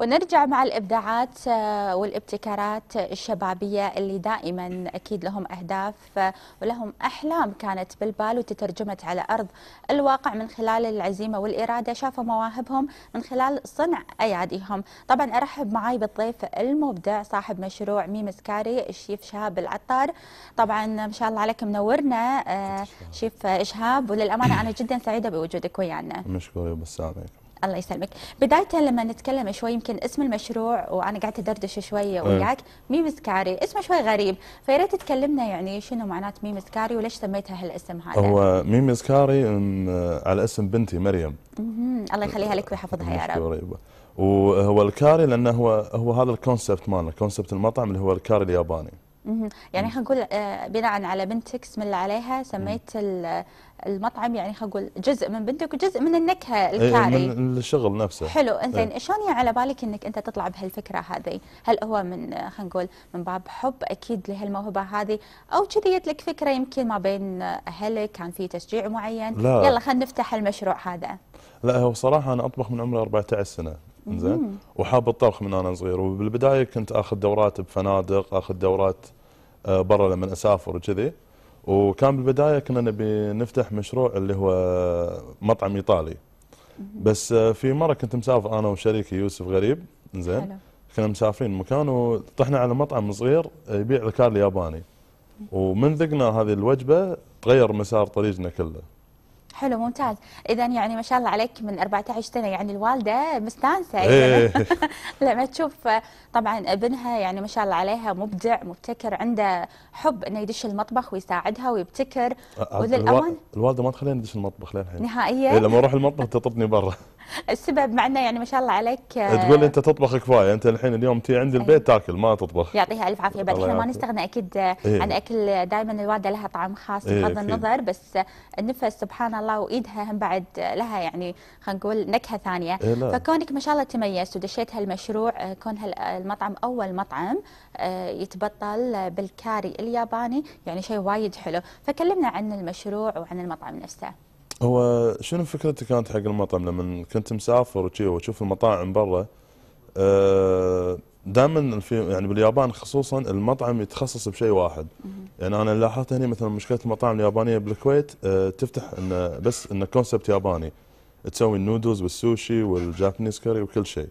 ونرجع مع الابداعات آه، والابتكارات الشبابيه اللي دائما اكيد لهم اهداف آه، ولهم احلام كانت بالبال وتترجمت على ارض الواقع من خلال العزيمه والاراده شافوا مواهبهم من خلال صنع اياديهم، طبعا ارحب معاي بالضيف المبدع صاحب مشروع ميم سكاري الشيف شهاب العطار، طبعا ما شاء الله عليك منورنا آه، شيف شهاب وللامانه انا جدا سعيده بوجودك ويانا. مشكور يا بسام الله يسلمك بدايه لما نتكلم شوي يمكن اسم المشروع وانا قاعده ادردش شوي إيه. وياك ميمز كاري اسمه شوي غريب فيا ريت تكلمنا يعني شنو معنات ميمز كاري وليش سميتها هالاسم هذا هو ميمز كاري آه، على اسم بنتي مريم الله يخليها لك ويحفظها يا رب وهو الكاري لانه هو هو هذا الكونسبت مالنا كونسبت المطعم اللي هو الكاري الياباني يعني خلينا نقول آه، بناء على بنتك اسم اللي عليها سميت المطعم يعني خلينا نقول جزء من بنتك وجزء من النكهه إيه، الكاري من الشغل نفسه حلو إيه. انزين شلون يعني على بالك انك انت تطلع بهالفكره هذه؟ هل هو من خلينا نقول من باب حب اكيد لهالموهبه هذه او كذي جت لك فكره يمكن ما بين اهلك كان في تشجيع معين؟ لا يلا خلينا نفتح المشروع هذا. لا هو صراحه انا اطبخ من عمري 14 سنه زين وحاب الطبخ من انا صغير وبالبدايه كنت اخذ دورات بفنادق اخذ دورات آه، برا لما اسافر وكذي وكان بالبدايه كنا نبي نفتح مشروع اللي هو مطعم ايطالي بس آه، في مره كنت مسافر انا وشريكي يوسف غريب زين كنا مسافرين مكان وطحنا على مطعم صغير آه، يبيع الكار الياباني ومن ذقنا هذه الوجبه تغير مسار طريقنا كله حلو ممتاز اذا يعني ما شاء الله عليك من 14 سنه يعني الوالده مستانسه إيه. يعني لما تشوف طبعا ابنها يعني ما شاء الله عليها مبدع مبتكر عنده حب انه يدش المطبخ ويساعدها ويبتكر وللامان الوالده ما تخليني ادش المطبخ للحين نهائيا إيه، لما اروح المطبخ تطبني برا السبب معنا يعني ما شاء الله عليك آه، تقول انت تطبخ كفايه انت الحين اليوم تي عند إيه. البيت تاكل ما تطبخ يعطيها الف عافيه بعد احنا ما نستغنى اكيد آه، إيه؟ عن اكل آه، دائما الوالده لها طعم خاص إيه، بغض إيه النظر بس النفس سبحان الله وايدها هم بعد لها يعني خلينا نقول نكهه ثانيه إيه فكونك ما شاء الله تميزت ودشيت هالمشروع كون هالمطعم اول مطعم يتبطل بالكاري الياباني يعني شيء وايد حلو فكلمنا عن المشروع وعن المطعم نفسه هو شنو فكرتك كانت حق المطعم لما كنت مسافر وشي واشوف المطاعم برا آه، دائما في يعني باليابان خصوصا المطعم يتخصص بشيء واحد يعني انا لاحظت هنا مثلا مشكله المطاعم اليابانيه بالكويت آه، تفتح انه بس انه كونسبت ياباني تسوي النودلز والسوشي والجابانيز كاري وكل شيء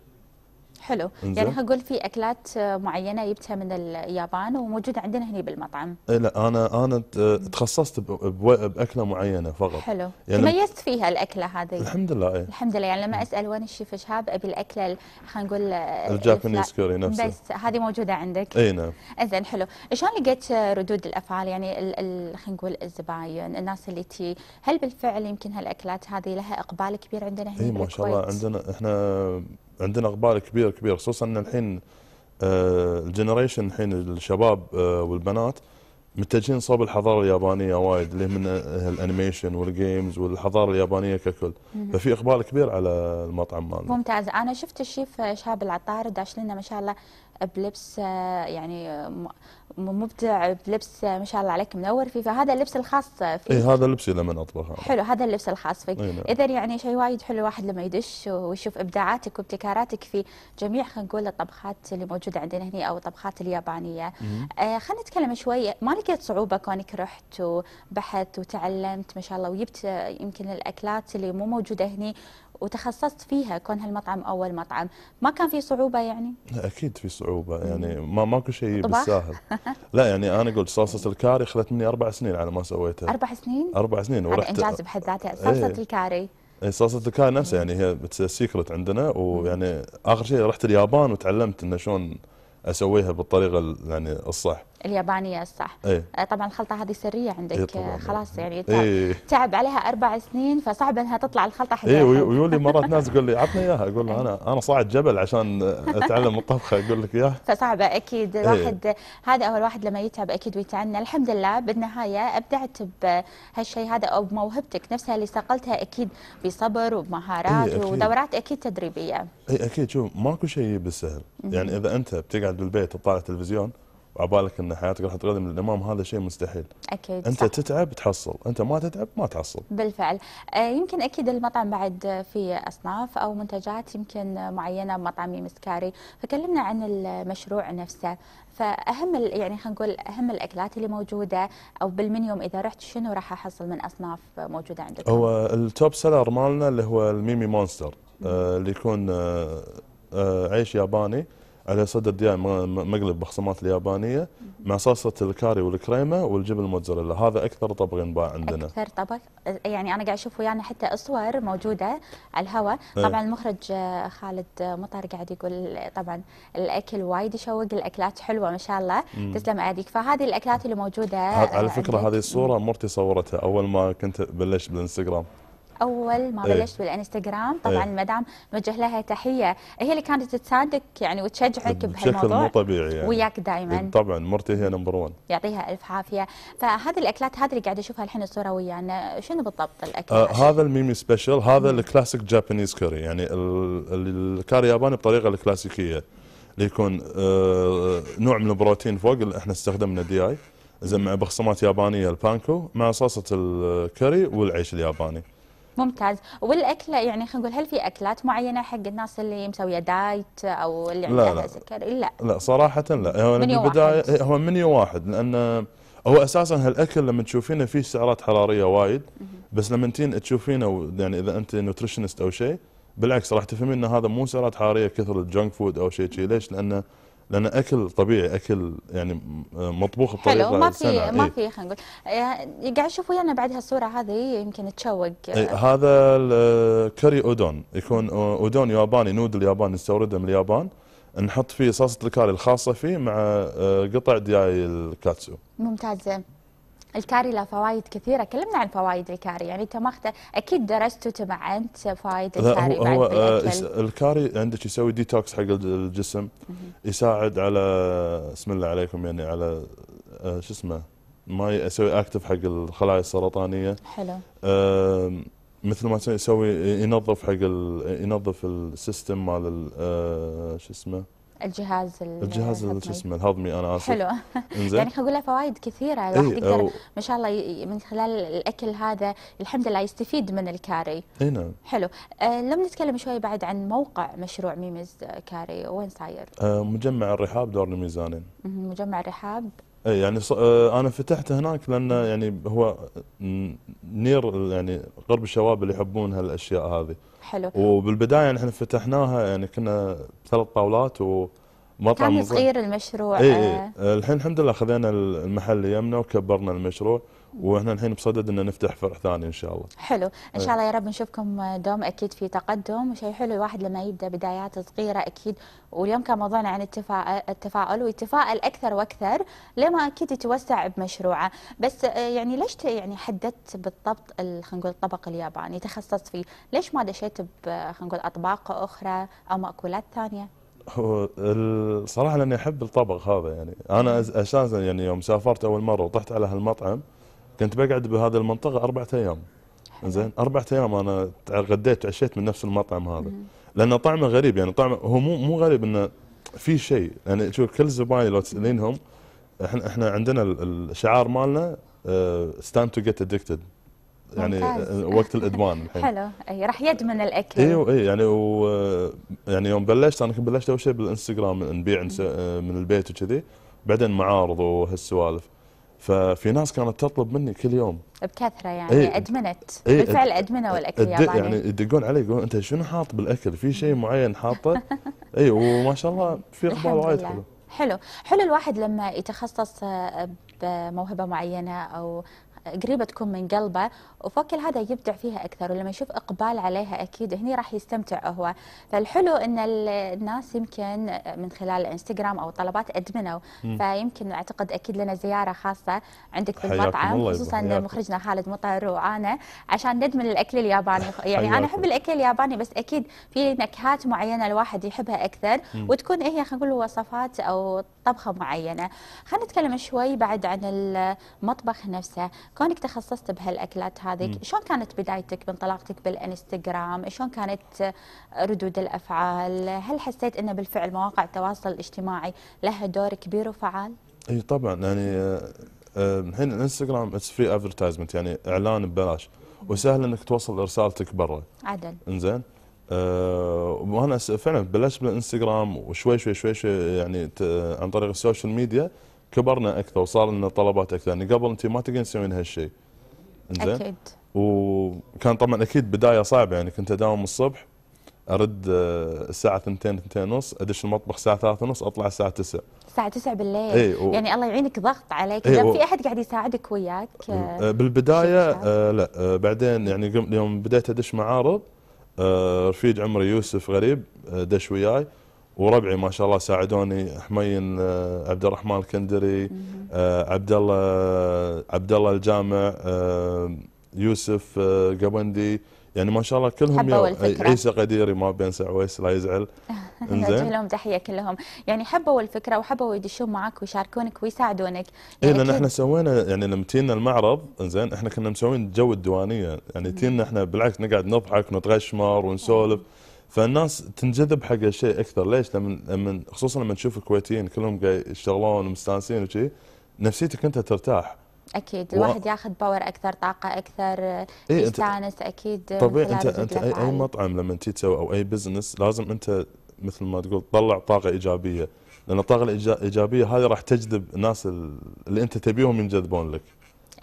حلو انزل. يعني هقول في اكلات معينه جبتها من اليابان وموجوده عندنا هنا بالمطعم إيه، لا انا انا تخصصت باكله معينه فقط حلو يعني تميزت فيها الاكله هذه الحمد لله ايه. الحمد لله يعني لما اسال وين الشيف شهاب ابي الاكله خلينا نقول آه، الجابانيز كوري نفسها بس هذه موجوده عندك اي نعم زين حلو شلون لقيت ردود الافعال يعني خلينا نقول الزباين الناس اللي تي هل بالفعل يمكن هالاكلات هذه لها اقبال كبير عندنا هنا اي ما شاء الله عندنا احنا عندنا اقبال كبير كبير خصوصا ان الحين آه، الجنريشن الحين الشباب آه، والبنات متجهين صوب الحضاره اليابانيه وايد اللي من آه، الانيميشن والجيمز والحضاره اليابانيه ككل ففي اقبال كبير على المطعم مالنا ممتاز انا شفت الشيف شهاب العطار داش لنا ما شاء الله بلبس يعني مبدع بلبس ما شاء الله عليك منور فيه فهذا اللبس الخاص فيه إيه هذا لبسي لما اطبخه حلو هذا اللبس الخاص فيك إيه نعم. اذا يعني شيء وايد حلو الواحد لما يدش ويشوف ابداعاتك وابتكاراتك في جميع خلينا نقول الطبخات اللي موجوده عندنا هنا او الطبخات اليابانيه آه خلينا نتكلم شوي ما لقيت صعوبه كونك رحت وبحثت وتعلمت ما شاء الله وجبت يمكن الاكلات اللي مو موجوده هنا وتخصصت فيها كون هالمطعم اول مطعم ما كان في صعوبه يعني لا اكيد في صعوبه يعني ما ماكو شيء بالساهل لا يعني انا قلت صلصه الكاري اخذتني مني اربع سنين على ما سويتها اربع سنين اربع سنين ورحت انجاز بحد ذاته إيه. صلصه ايه الكاري صلصه الكاري نفسها يعني هي سيكرت عندنا ويعني اخر شيء رحت اليابان وتعلمت انه شلون اسويها بالطريقه يعني الصح اليابانيه الصح ايه؟ آه، طبعا الخلطه هذه سريه عندك ايه آه، خلاص يعني تعب, ايه؟ تعب عليها اربع سنين فصعب انها تطلع الخلطه حقها ايه ويقول لي مرات ناس يقول لي عطني اياها اقول له إيه. انا انا صاعد جبل عشان اتعلم الطبخه اقول لك اياها فصعبه اكيد إيه. الواحد ايه؟ هذا اول واحد لما يتعب اكيد ويتعنى الحمد لله بالنهايه ابدعت بهالشيء هذا او بموهبتك نفسها اللي استقلتها اكيد بصبر وبمهارات ايه ودورات اكيد تدريبيه اي اكيد شوف ماكو شيء بالسهل يعني اذا انت بتقعد بالبيت وتطالع تلفزيون وعبالك ان حياتك راح تقدم للامام هذا شيء مستحيل اكيد انت صح. تتعب تحصل انت ما تتعب ما تحصل بالفعل آه، يمكن اكيد المطعم بعد في اصناف او منتجات يمكن معينه بمطعم مسكاري فكلمنا عن المشروع نفسه فاهم يعني خلينا نقول اهم الاكلات اللي موجوده او بالمنيوم اذا رحت شنو راح احصل من اصناف موجوده عندكم هو التوب سيلر مالنا اللي هو الميمي مونستر آه اللي يكون آه آه عيش ياباني على صدر دياي مقلب بخصمات اليابانيه مع صلصه الكاري والكريمه والجبن الموتزاريلا هذا اكثر طبق ينباع عندنا اكثر طبق يعني انا قاعد اشوف ويانا يعني حتى اصور موجوده على الهواء إيه. طبعا المخرج آه، خالد مطر قاعد يقول طبعا الاكل وايد يشوق الاكلات حلوه ما شاء الله تسلم ايديك فهذه الاكلات اللي موجوده على فكره هذه الصوره مرتي صورتها اول ما كنت بلشت بالانستغرام اول ما إيه. بلشت بالانستغرام طبعا المدام إيه. نوجه لها تحيه هي اللي كانت تساعدك يعني وتشجعك بهالموضوع بشكل مو طبيعي يعني وياك دائما إيه، طبعا مرتي هي نمبر 1 يعطيها الف عافيه فهذه الاكلات هذه اللي قاعد اشوفها الحين الصوره ويانا شنو بالضبط الاكل آه هذا الميمي سبيشل هذا الكلاسيك جابانيز كوري يعني الكاري الياباني بطريقه الكلاسيكيه اللي يكون آه نوع من البروتين فوق اللي احنا استخدمنا دي اي زي مع بخصمات يابانيه البانكو مع صلصه الكري والعيش الياباني ممتاز والاكله يعني خلينا نقول هل في اكلات معينه حق الناس اللي مسويه دايت او اللي عندها لا سكر لا لا صراحه لا هو من البدايه هو منيو واحد لان هو اساسا هالاكل لما تشوفينه فيه سعرات حراريه وايد بس لما تين تشوفينه يعني اذا انت نوتريشنست او شيء بالعكس راح تفهمين ان هذا مو سعرات حراريه كثر الجنك فود او شيء شيء ليش؟ لانه لان اكل طبيعي اكل يعني مطبوخ بطريقه حلو ما في ما إيه. في خلينا نقول آه، قاعد اشوف ويانا بعد هالصوره هذه يمكن تشوق إيه، هذا الكري اودون يكون اودون ياباني نودل ياباني نستورده من اليابان نحط فيه صلصه الكاري الخاصه فيه مع آه، قطع دياي الكاتسو ممتازه الكاري له فوائد كثيره كلمنا عن فوائد الكاري يعني انت ماخذ اكيد درست وتمعنت فوائد الكاري لا هو, آه الكاري عندك يسوي ديتوكس حق الجسم يساعد على بسم الله عليكم يعني على آه، شو اسمه ما يسوي اكتف حق الخلايا السرطانيه حلو مثل ما يسوي ينظف حق ينظف السيستم مال آه، شو اسمه الجهاز الجهاز شو اسمه الهضمي انا اسف حلو يعني اقول له فوائد كثيره الواحد إيه، يقدر أو... ما شاء الله من خلال الاكل هذا الحمد لله يستفيد من الكاري اي نعم حلو أه لو نتكلم شوي بعد عن موقع مشروع ميمز كاري وين صاير؟ أه مجمع الرحاب دور الميزانين مجمع الرحاب اي يعني آه، انا فتحت هناك لان يعني هو نير يعني قرب الشباب اللي يحبون هالاشياء هذه حلو وبالبدايه يعني احنا فتحناها يعني كنا ثلاث طاولات ومطعم كان صغير المشروع اي اي آه. الحين الحمد لله خذينا المحل يمنا وكبرنا المشروع واحنا الحين بصدد ان نفتح فرع ثاني ان شاء الله حلو ان شاء الله يا أيوة. رب نشوفكم دوم اكيد في تقدم وشيء حلو الواحد لما يبدا بدايات صغيره اكيد واليوم كان موضوعنا عن التفاؤل ويتفائل اكثر واكثر لما اكيد يتوسع بمشروعه بس آه، يعني ليش يعني حددت بالضبط خلينا نقول الطبق الياباني تخصصت فيه ليش ما دشيت خلينا نقول اطباق اخرى او ماكولات ثانيه هو الصراحه لاني احب الطبق هذا يعني انا اساسا يعني يوم سافرت اول مره وطحت على هالمطعم كنت بقعد بهذه المنطقه اربعة ايام زين اربعة ايام انا غديت وعشيت من نفس المطعم هذا لان طعمه غريب يعني طعمه هو مو مو غريب انه في شيء يعني شوف كل زباين لو تسالينهم احنا احنا عندنا الشعار مالنا ستان تو جيت ادكتد يعني ممتاز. آه، وقت الادمان الحين حلو اي راح يدمن الاكل ايوه اي يعني و آه، يعني يوم بلشت انا بلشت اول شيء بالانستغرام نبيع آه، من البيت وكذي بعدين معارض وهالسوالف ففي ناس كانت تطلب مني كل يوم بكثره يعني ايه ادمنت ايه بالفعل ادمنه والاكل الياباني يعني يدقون علي يقولون انت شنو حاط بالاكل في شيء معين حاطه اي وما شاء الله في اقبال وايد حلو حلو حلو الواحد لما يتخصص بموهبه معينه او قريبه تكون من قلبه وفوق هذا يبدع فيها اكثر ولما يشوف اقبال عليها اكيد هني راح يستمتع هو فالحلو ان الناس يمكن من خلال انستغرام او طلبات ادمنوا فيمكن اعتقد اكيد لنا زياره خاصه عندك في المطعم خصوصا مخرجنا خالد مطر وانا عشان ندمن الاكل الياباني يعني انا احب الاكل الياباني بس اكيد في نكهات معينه الواحد يحبها اكثر وتكون هي إيه خلينا نقول وصفات او طبخه معينه خلينا نتكلم شوي بعد عن المطبخ نفسه كونك تخصصت بهالاكلات هذه شلون كانت بدايتك بانطلاقتك بالانستغرام شلون كانت آه، ردود الافعال هل حسيت انه بالفعل مواقع التواصل الاجتماعي لها دور كبير وفعال اي طبعا يعني آه، آه، الحين الانستغرام اتس فري ادفرتايزمنت يعني اعلان ببلاش وسهل انك توصل رسالتك برا عدل انزين أه وانا فعلا بلشت بالانستغرام وشوي شوي شوي شوي يعني عن طريق السوشيال ميديا كبرنا اكثر وصار لنا طلبات اكثر يعني قبل انت ما تقدرين تسوين هالشيء انزين اكيد وكان طبعا اكيد بدايه صعبه يعني كنت اداوم الصبح ارد آه، الساعه 2 2 ونص ادش المطبخ الساعه 3 ونص اطلع الساعه 9 الساعه 9 بالليل ايه و... يعني الله يعينك ضغط عليك إيه، اذا و... في احد قاعد يساعدك وياك آه، آه، بالبدايه آه لا آه بعدين يعني يوم بديت ادش معارض آه رفيق عمري يوسف غريب دش وياي وربعي ما شاء الله ساعدوني حمين آه، عبد الرحمن الكندري آه، عبد الله آه، عبد الله الجامع يوسف قبندي يعني ما شاء الله كلهم يا عيسى قديري ما بين سعويس لا يزعل نوجه لهم تحيه كلهم يعني حبوا الفكره وحبوا يدشون معك ويشاركونك ويساعدونك إيه، يعني إيه لان احنا سوينا يعني لما تينا المعرض زين احنا كنا مسوين جو الديوانيه يعني تينا احنا بالعكس نقعد نضحك ونتغشمر ونسولف فالناس تنجذب حق الشيء اكثر ليش؟ لما لما خصوصا لما تشوف الكويتيين كلهم قاعد يشتغلون ومستانسين وشي نفسيتك انت ترتاح اكيد الواحد و... ياخذ باور اكثر طاقه اكثر إيه يستانس انت... اكيد طبيعي انت انت اي, أي مطعم لما تجي تسوي او اي بزنس لازم انت مثل ما تقول تطلع طاقه ايجابيه لان الطاقه الايجابيه هذه راح تجذب الناس اللي انت تبيهم ينجذبون لك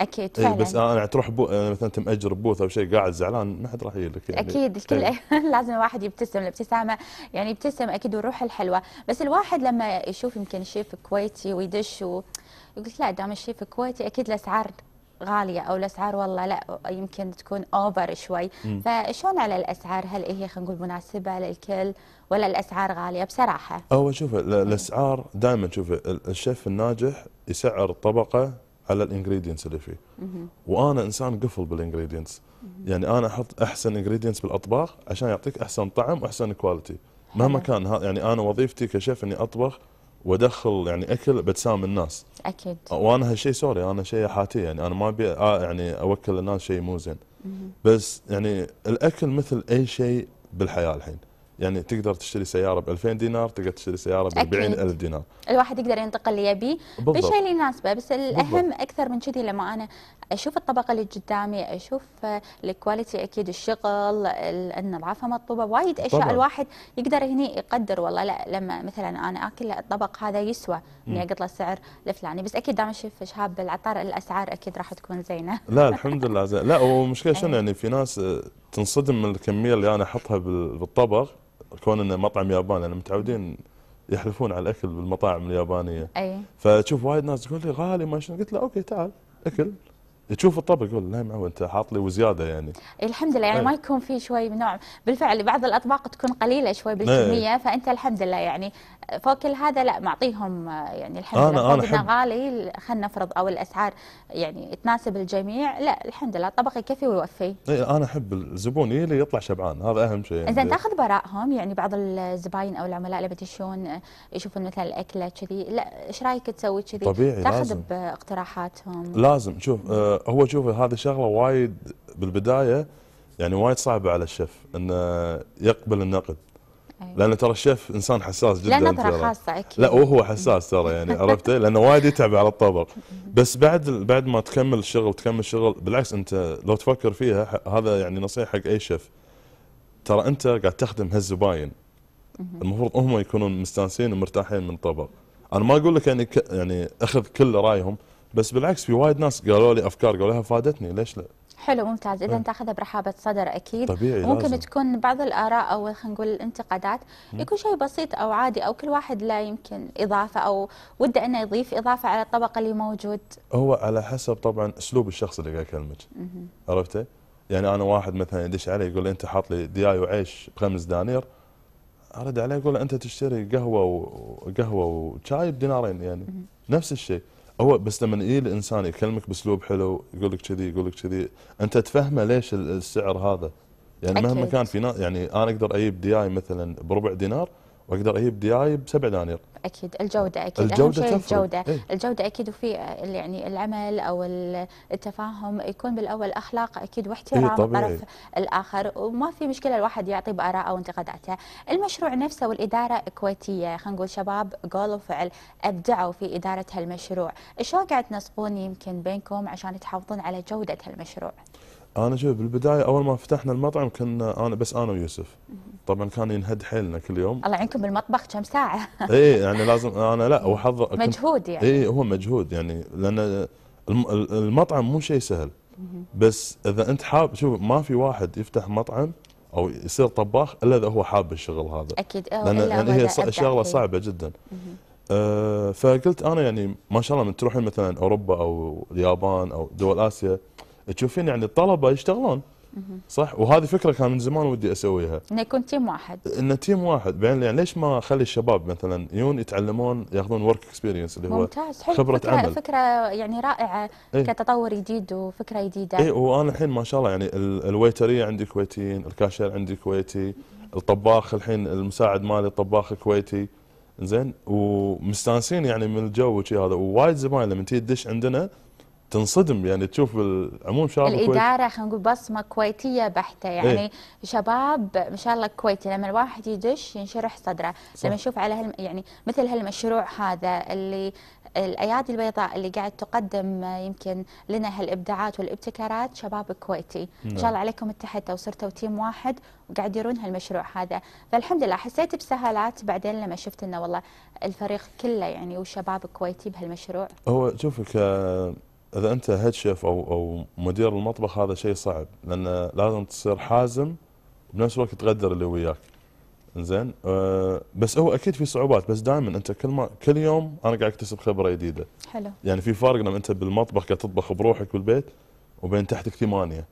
اكيد إيه، فعلا بس انا تروح بو... مثلا تمأجر بوث او شيء قاعد زعلان ما حد راح يجي لك يعني اكيد الكل طيب. أيه. لازم الواحد يبتسم الابتسامه يعني يبتسم اكيد والروح الحلوه بس الواحد لما يشوف يمكن شيف كويتي ويدش و... يقول لا دام الشيف كويتي اكيد الاسعار غاليه او الاسعار والله لا يمكن تكون اوفر شوي فشلون على الاسعار هل هي خلينا نقول مناسبه للكل ولا الاسعار غاليه بصراحه هو شوف الاسعار دائما شوف الشيف الناجح يسعر طبقه على الانجريدينتس اللي فيه وانا انسان قفل بالانجريدينتس يعني انا احط احسن انجريدينتس بالاطباق عشان يعطيك احسن طعم واحسن كواليتي مهما أيوة. كان يعني انا وظيفتي كشيف اني اطبخ وادخل يعني اكل بتسام الناس اكيد وانا هالشيء سوري انا شيء حاتي يعني انا ما ابي آه، يعني اوكل الناس شيء مو زين بس يعني الاكل مثل اي شيء بالحياه الحين يعني تقدر تشتري سياره ب 2000 دينار تقدر تشتري سياره ب 40000 دينار الواحد يقدر ينتقل اللي يبيه بالشيء اللي يناسبه بس الاهم بالضبط. اكثر من كذي لما انا اشوف الطبقه اللي قدامي اشوف آه، الكواليتي اكيد الشغل النظافه مطلوبه وايد اشياء طبعا. الواحد يقدر هني يقدر والله لا لما مثلا انا اكل الطبق هذا يسوى اني اقط له السعر الفلاني بس اكيد دام اشوف شهاب بالعطار الاسعار اكيد راح تكون زينه لا الحمد لله زين لا ومشكله شنو إيه. يعني في ناس تنصدم من الكميه اللي انا احطها بالطبق كون انه مطعم ياباني انا يعني متعودين يحلفون على الاكل بالمطاعم اليابانيه اي فتشوف وايد ناس تقول لي غالي ما شنو قلت له اوكي تعال اكل تشوف الطبق يقول لا معود انت حاط لي وزياده يعني الحمد لله يعني ما يكون في شوي من نوع بالفعل بعض الاطباق تكون قليله شوي بالكميه فانت الحمد لله يعني فوق كل هذا لا معطيهم يعني الحمد أنا لله فوقنا غالي خلينا نفرض او الاسعار يعني تناسب الجميع لا الحمد لله الطبق يكفي ويوفي اي انا احب الزبون يلي يطلع شبعان هذا اهم شيء يعني زين تاخذ براءهم يعني بعض الزباين او العملاء اللي بتشون يشوفون مثلا الاكله كذي لا ايش رايك تسوي كذي طبيعي تاخذ باقتراحاتهم لازم شوف آه، هو شوف هذه شغله وايد بالبدايه يعني وايد صعبه على الشيف انه يقبل النقد أيوة. لانه ترى الشيف انسان حساس جدا لانه نظره خاصه اكيد لا وهو حساس ترى يعني عرفته لانه وايد يتعب على الطبق بس بعد بعد ما تكمل الشغل وتكمل الشغل بالعكس انت لو تفكر فيها هذا يعني نصيحه حق اي شيف ترى انت قاعد تخدم هالزباين المفروض هم يكونون مستانسين ومرتاحين من الطبق انا ما اقول لك يعني يعني اخذ كل رايهم بس بالعكس في وايد ناس قالوا لي افكار قالوا لها فادتني ليش لا؟ حلو ممتاز اذا إيه. تاخذها برحابه صدر اكيد طبيعي ممكن لازم. تكون بعض الاراء او خلينا نقول الانتقادات يكون شيء بسيط او عادي او كل واحد لا يمكن اضافه او وده انه يضيف اضافه على الطبق اللي موجود هو على حسب طبعا اسلوب الشخص اللي قاعد يكلمك عرفته؟ يعني انا واحد مثلا يدش علي يقول لي انت حاط لي دياي وعيش بخمس دنانير ارد عليه اقول له انت تشتري قهوه وقهوه وشاي بدينارين يعني نفس الشيء هو بس لما يجي الانسان يكلمك باسلوب حلو يقول لك كذي يقول لك كذي انت تفهمه ليش السعر هذا يعني مهما كان في يعني انا اقدر اجيب دياي مثلا بربع دينار واقدر اجيب دياي بسبع دنانير اكيد الجوده اكيد الجودة اهم شيء الجوده إيه؟ الجوده اكيد وفي يعني العمل او التفاهم يكون بالاول اخلاق اكيد واحترام إيه طرف الاخر وما في مشكله الواحد يعطي باراءه وانتقاداته المشروع نفسه والاداره كويتيه خلينا نقول شباب قول وفعل ابدعوا في اداره هالمشروع شو قاعد تنسقون يمكن بينكم عشان تحافظون على جوده هالمشروع انا شوف بالبدايه اول ما فتحنا المطعم كنا انا بس انا ويوسف طبعا كان ينهد حيلنا كل يوم الله يعينكم بالمطبخ كم ساعه اي يعني لازم انا لا وحظ مجهود يعني اي هو مجهود يعني لان المطعم مو شيء سهل بس اذا انت حاب شوف ما في واحد يفتح مطعم او يصير طباخ الا اذا هو حاب الشغل هذا اكيد لان يعني هي شغله صعبه جدا آه، فقلت انا يعني ما شاء الله من تروحين مثلا اوروبا او اليابان او دول اسيا تشوفين يعني الطلبه يشتغلون صح وهذه فكره كان من زمان ودي اسويها انه يكون تيم واحد انه تيم واحد يعني ليش ما اخلي الشباب مثلا يون يتعلمون ياخذون ورك اكسبيرينس اللي هو ممتاز حلو خبره فكرة عمل فكره يعني رائعه ايه؟ كتطور جديد وفكره جديده اي وانا الحين ما شاء الله يعني الويتريه عندي كويتيين الكاشير عندي كويتي الطباخ الحين المساعد مالي طباخ كويتي زين ومستانسين يعني من الجو وشي هذا ووايد زمايله من تيجي تدش عندنا تنصدم يعني تشوف العموم شباب الاداره خلينا نقول بصمه كويتيه بحته يعني ايه؟ شباب ما شاء الله كويتي لما الواحد يدش ينشرح صدره صح. لما يشوف على هالم يعني مثل هالمشروع هذا اللي الايادي البيضاء اللي قاعد تقدم يمكن لنا هالابداعات والابتكارات شباب كويتي ان شاء نعم. الله عليكم اتحدتوا وصرتوا تيم واحد وقاعد يرون هالمشروع هذا فالحمد لله حسيت بسهالات بعدين لما شفت انه والله الفريق كله يعني وشباب كويتي بهالمشروع هو شوفك اذا انت هيد شيف او او مدير المطبخ هذا شيء صعب لان لازم تصير حازم بنفس الوقت تقدر اللي وياك زين أه بس هو اكيد في صعوبات بس دائما انت كل ما كل يوم انا قاعد اكتسب خبره جديده حلو يعني في فرق لما انت بالمطبخ قاعد تطبخ بروحك بالبيت وبين تحتك ثمانيه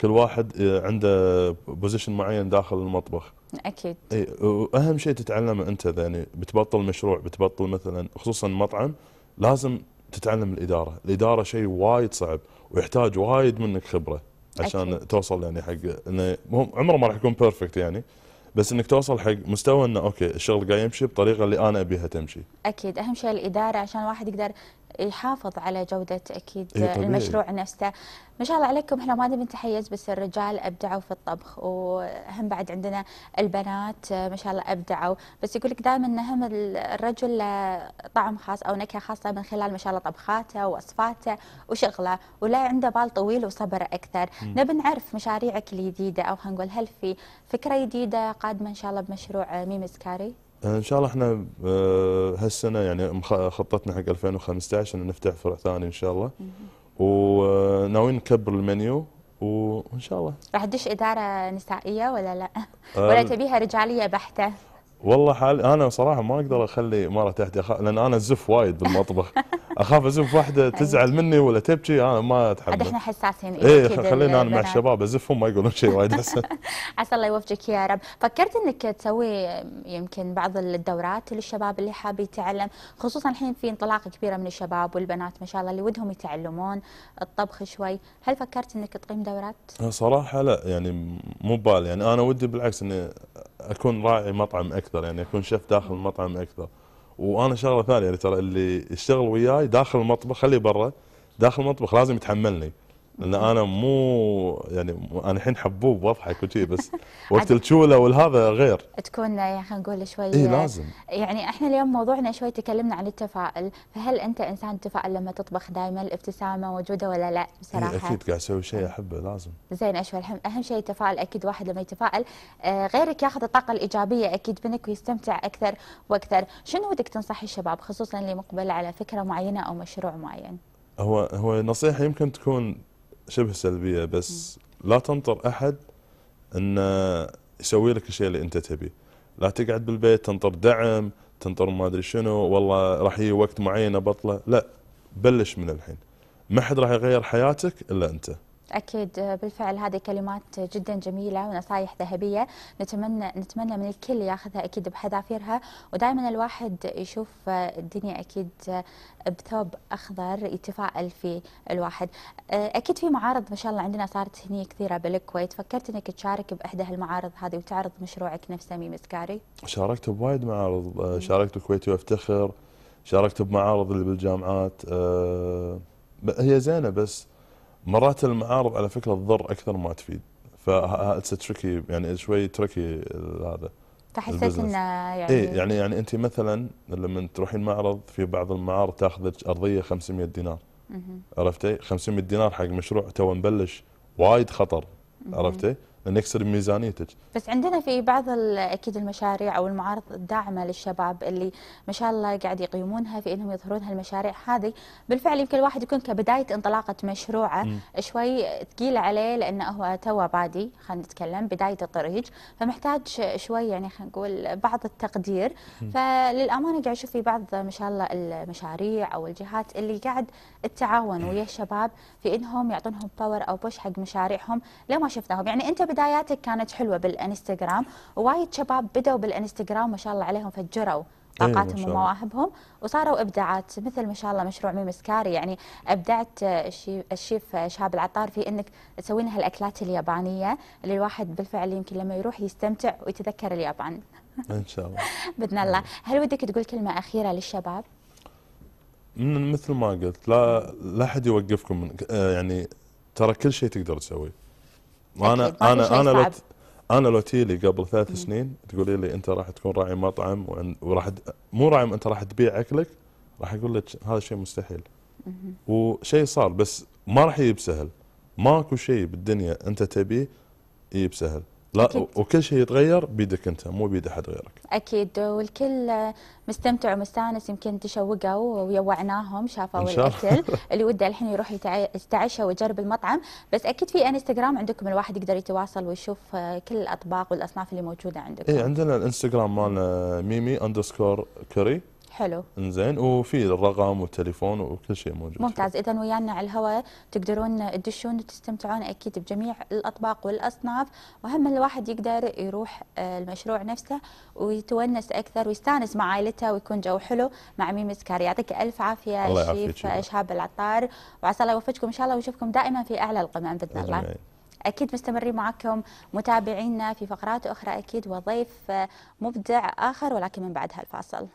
كل واحد آه، عنده بوزيشن معين داخل المطبخ اكيد اي واهم شيء تتعلمه انت يعني بتبطل مشروع بتبطل مثلا خصوصا مطعم لازم تتعلم الاداره، الاداره شيء وايد صعب ويحتاج وايد منك خبره عشان أكيد. توصل يعني حق انه عمره ما راح يكون بيرفكت يعني بس انك توصل حق مستوى انه اوكي الشغل قاعد يمشي بالطريقه اللي انا ابيها تمشي. اكيد اهم شيء الاداره عشان الواحد يقدر يحافظ على جودة أكيد إيه، المشروع نفسه ما شاء الله عليكم احنا ما نبي نتحيز بس الرجال ابدعوا في الطبخ وهم بعد عندنا البنات آه، ما شاء الله ابدعوا بس يقول لك دائما هم الرجل طعم خاص او نكهه خاصه من خلال ما شاء الله طبخاته واصفاته وشغله ولا عنده بال طويل وصبر اكثر نبي نعرف مشاريعك الجديده او خلينا نقول هل في فكره جديده قادمه ان شاء الله بمشروع ميمز كاري ان شاء الله احنا آه، هالسنه يعني خطتنا حق 2015 ان نفتح فرع ثاني ان شاء الله وناويين آه، نكبر المنيو وان شاء الله راح تدش اداره نسائيه ولا لا؟ آه، ولا تبيها رجاليه بحته؟ والله حال انا صراحه ما اقدر اخلي مره تحتي أخ... لان انا ازف وايد بالمطبخ اخاف ازف واحده أيوة. تزعل مني ولا تبكي انا ما اتحمل احنا حساسين اي إيه، خلينا انا مع الشباب ازفهم ما يقولون شيء وايد احسن عسى الله يوفقك يا رب فكرت انك تسوي يمكن بعض الدورات للشباب اللي حاب يتعلم خصوصا الحين في انطلاقه كبيره من الشباب والبنات ما شاء الله اللي ودهم يتعلمون الطبخ شوي هل فكرت انك تقيم دورات صراحه لا يعني مو بال يعني انا ودي بالعكس اني اكون راعي مطعم اكثر يعني اكون شيف داخل المطعم اكثر وانا شغله ثانيه يعني ترى اللي يشتغل وياي داخل المطبخ خليه برا داخل المطبخ لازم يتحملني ان انا مو يعني انا الحين حبوب واضحك وشي بس وقت الشوله والهذا غير تكون يعني خلينا نقول شوي اي لازم يعني احنا اليوم موضوعنا شوي تكلمنا عن التفاؤل فهل انت انسان تفاؤل لما تطبخ دائما الابتسامه موجوده ولا لا إيه، بصراحه؟ إيه اكيد قاعد اسوي شيء احبه لازم زين اشوى اهم شيء التفاؤل اكيد واحد لما يتفائل آه، غيرك ياخذ الطاقه الايجابيه اكيد منك ويستمتع اكثر واكثر، شنو ودك تنصح الشباب خصوصا اللي مقبل على فكره معينه او مشروع معين؟ هو هو نصيحه يمكن تكون شبه سلبيه بس لا تنطر احد ان يسوي لك الشيء اللي انت تبيه لا تقعد بالبيت تنطر دعم تنطر ما ادري شنو والله راح يجي وقت معين ابطله لا بلش من الحين ما حد راح يغير حياتك الا انت أكيد آه، بالفعل هذه كلمات جدا جميلة ونصايح ذهبية نتمنى نتمنى من الكل ياخذها أكيد بحذافيرها ودائما الواحد يشوف آه، الدنيا أكيد آه، بثوب أخضر يتفائل فيه الواحد أكيد في معارض ما شاء الله عندنا صارت هني كثيرة بالكويت فكرت أنك تشارك بإحدى هالمعارض هذه وتعرض مشروعك نفسه ميم سكاري شاركت بوايد معارض شاركت بكويتي وافتخر شاركت بمعارض اللي بالجامعات هي زينه بس مرات المعارض على فكره تضر اكثر ما تفيد فاتس تركي يعني شوي تركي هذا تحسس انه يعني ايه يعني يعني انت مثلا لما تروحين معرض في بعض المعارض تاخذك ارضيه 500 دينار عرفتي 500 دينار حق مشروع تو مبلش وايد خطر عرفتي نكسر ميزانيتك بس عندنا في بعض اكيد المشاريع او المعارض الداعمه للشباب اللي ما شاء الله قاعد يقيمونها في انهم يظهرون هالمشاريع هذه بالفعل يمكن الواحد يكون كبدايه انطلاقه مشروعه م. شوي ثقيله عليه لانه هو تو بادي خلينا نتكلم بدايه الطريق فمحتاج شوي يعني خلينا نقول بعض التقدير م. فللامانه قاعد اشوف في بعض ما شاء الله المشاريع او الجهات اللي قاعد التعاون ويا الشباب في انهم يعطونهم باور او بوش حق مشاريعهم لو ما شفناهم يعني انت بداياتك كانت حلوه بالانستغرام ووايد شباب بدوا بالانستغرام ما شاء الله عليهم فجروا إيه، طاقاتهم أيوة ومواهبهم وصاروا ابداعات مثل ما شاء الله مشروع ميمسكاري يعني ابدعت الشيف شهاب العطار في انك تسوين هالاكلات اليابانيه اللي الواحد بالفعل يمكن لما يروح يستمتع ويتذكر اليابان ان شاء الله باذن الله هل ودك تقول كلمه اخيره للشباب مثل ما قلت لا لا احد يوقفكم من يعني ترى كل شيء تقدر تسويه انا انا انا لو انا لو تيلي قبل ثلاث سنين تقولي لي انت راح تكون راعي مطعم وراح مو راعي انت راح تبيع اكلك راح اقول لك هذا شيء مستحيل وشيء صار بس ما راح يجيب سهل ماكو شيء بالدنيا انت تبيه يجيب سهل لا أكيد. وكل شيء يتغير بيدك انت مو بيد احد غيرك اكيد والكل مستمتع ومستانس يمكن تشوقوا ويوعناهم شافوا الاكل اللي وده الحين يروح يتعشى ويجرب المطعم بس اكيد في انستغرام عندكم الواحد يقدر يتواصل ويشوف كل الاطباق والاصناف اللي موجوده عندكم اي عندنا الانستغرام مالنا ميمي اندرسكور كوري حلو انزين وفي الرقم والتليفون وكل شيء موجود ممتاز اذا ويانا على الهواء تقدرون تدشون وتستمتعون اكيد بجميع الاطباق والاصناف وهم الواحد يقدر يروح آه، المشروع نفسه ويتونس اكثر ويستانس مع عائلته ويكون جو حلو مع ميم سكاري يعطيك الف عافيه الله شيف شهاب العطار وعسى الله يوفقكم ان شاء الله ويشوفكم دائما في اعلى القمم باذن الله اكيد مستمرين معكم متابعينا في فقرات اخرى اكيد وضيف آه، مبدع اخر ولكن من بعد هالفاصل